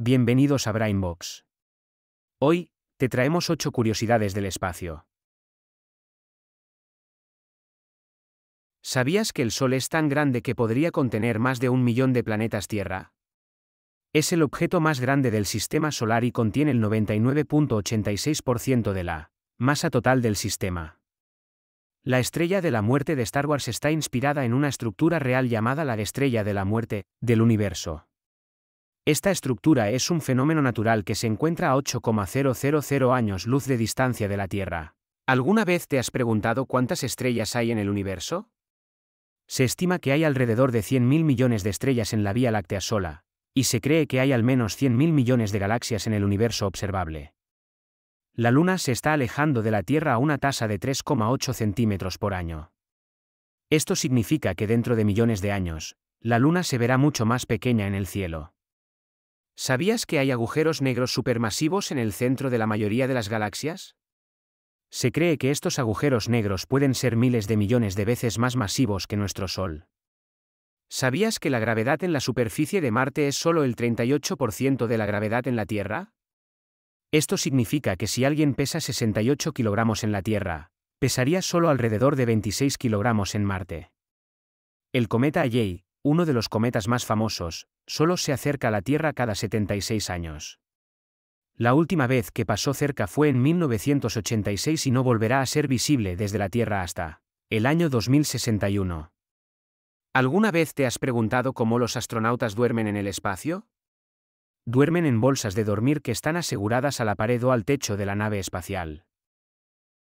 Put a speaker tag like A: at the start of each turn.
A: Bienvenidos a Brainbox. Hoy, te traemos 8 curiosidades del espacio. ¿Sabías que el Sol es
B: tan grande que podría contener más de un millón de planetas Tierra? Es el objeto más grande del sistema solar y contiene el 99.86% de la masa total del sistema. La estrella de la muerte de Star Wars está inspirada en una estructura real llamada la estrella de la muerte del universo. Esta estructura es un fenómeno natural que se encuentra a 8,000 años luz de distancia de la Tierra. ¿Alguna vez te has preguntado cuántas estrellas hay en el universo? Se estima que hay alrededor de 100.000 millones de estrellas en la Vía Láctea sola, y se cree que hay al menos 100.000 millones de galaxias en el universo observable. La Luna se está alejando de la Tierra a una tasa de 3,8 centímetros por año. Esto significa que dentro de millones de años, la Luna se verá mucho más pequeña en el cielo. ¿Sabías que hay agujeros negros supermasivos en el centro de la mayoría de las galaxias? Se cree que estos agujeros negros pueden ser miles de millones de veces más masivos que nuestro Sol. ¿Sabías que la gravedad en la superficie de Marte es solo el 38% de la gravedad en la Tierra? Esto significa que si alguien pesa 68 kilogramos en la Tierra, pesaría solo alrededor de 26 kilogramos en Marte. El cometa Halley, uno de los cometas más famosos, solo se acerca a la Tierra cada 76 años. La última vez que pasó cerca fue en 1986 y no volverá a ser visible desde la Tierra hasta el año 2061. ¿Alguna vez te has preguntado cómo los astronautas duermen en el espacio? Duermen en bolsas de dormir que están aseguradas a la pared o al techo de la nave espacial.